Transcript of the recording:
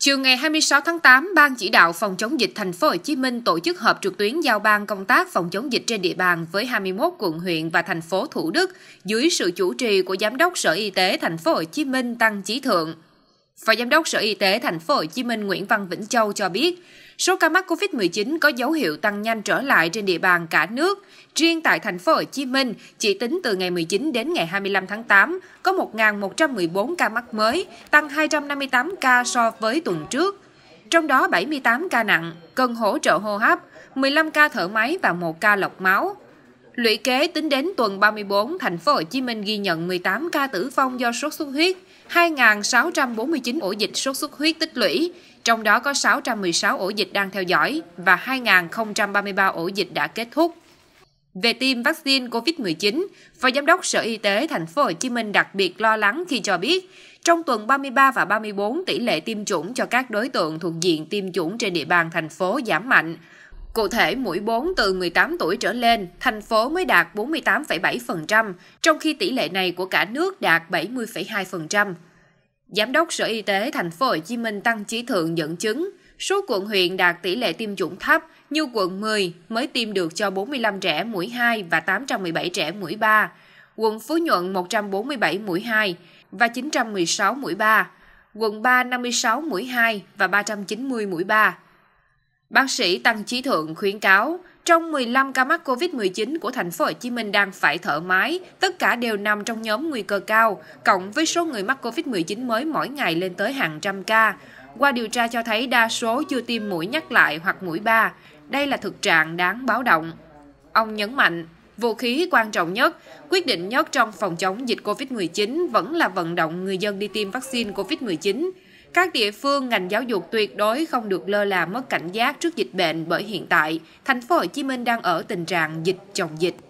Chiều ngày 26 tháng 8, Ban chỉ đạo phòng chống dịch thành phố Hồ Chí Minh tổ chức họp trực tuyến giao ban công tác phòng chống dịch trên địa bàn với 21 quận huyện và thành phố Thủ Đức dưới sự chủ trì của Giám đốc Sở Y tế thành phố Hồ Chí Minh Tăng Chí Thượng. Phó Giám đốc Sở Y tế Thành phố Hồ Chí Minh Nguyễn Văn Vĩnh Châu cho biết, số ca mắc COVID-19 có dấu hiệu tăng nhanh trở lại trên địa bàn cả nước. Riêng tại Thành phố Hồ Chí Minh, chỉ tính từ ngày 19 đến ngày 25 tháng 8, có 1.114 ca mắc mới, tăng 258 ca so với tuần trước. Trong đó 78 ca nặng, cần hỗ trợ hô hấp, 15 ca thở máy và 1 ca lọc máu. Lũy kế tính đến tuần 34, thành phố Hồ Chí Minh ghi nhận 18 ca tử vong do sốt xuất huyết, 2.649 ổ dịch sốt xuất huyết tích lũy, trong đó có 616 ổ dịch đang theo dõi và 2.033 ổ dịch đã kết thúc. Về tiêm vaccine COVID-19, Phó Giám đốc Sở Y tế Thành phố Hồ Chí Minh đặc biệt lo lắng khi cho biết, trong tuần 33 và 34 tỷ lệ tiêm chủng cho các đối tượng thuộc diện tiêm chủng trên địa bàn thành phố giảm mạnh. Cụ thể, mũi 4 từ 18 tuổi trở lên, thành phố mới đạt 48,7%, trong khi tỷ lệ này của cả nước đạt 70,2%. Giám đốc Sở Y tế thành phố Hồ Chí Minh Tăng Chí Thượng dẫn chứng, số quận huyện đạt tỷ lệ tiêm chủng thấp như quận 10 mới tiêm được cho 45 trẻ mũi 2 và 817 trẻ mũi 3, quận Phú Nhuận 147 mũi 2 và 916 mũi 3, quận 3 56 mũi 2 và 390 mũi 3, Bác sĩ Tăng Chí Thượng khuyến cáo, trong 15 ca mắc COVID-19 của thành phố Hồ Chí Minh đang phải thở máy, tất cả đều nằm trong nhóm nguy cơ cao, cộng với số người mắc COVID-19 mới mỗi ngày lên tới hàng trăm ca. Qua điều tra cho thấy đa số chưa tiêm mũi nhắc lại hoặc mũi ba. Đây là thực trạng đáng báo động. Ông nhấn mạnh, vũ khí quan trọng nhất, quyết định nhất trong phòng chống dịch COVID-19 vẫn là vận động người dân đi tiêm vaccine COVID-19. Các địa phương, ngành giáo dục tuyệt đối không được lơ là mất cảnh giác trước dịch bệnh bởi hiện tại, thành phố Hồ Chí Minh đang ở tình trạng dịch chồng dịch.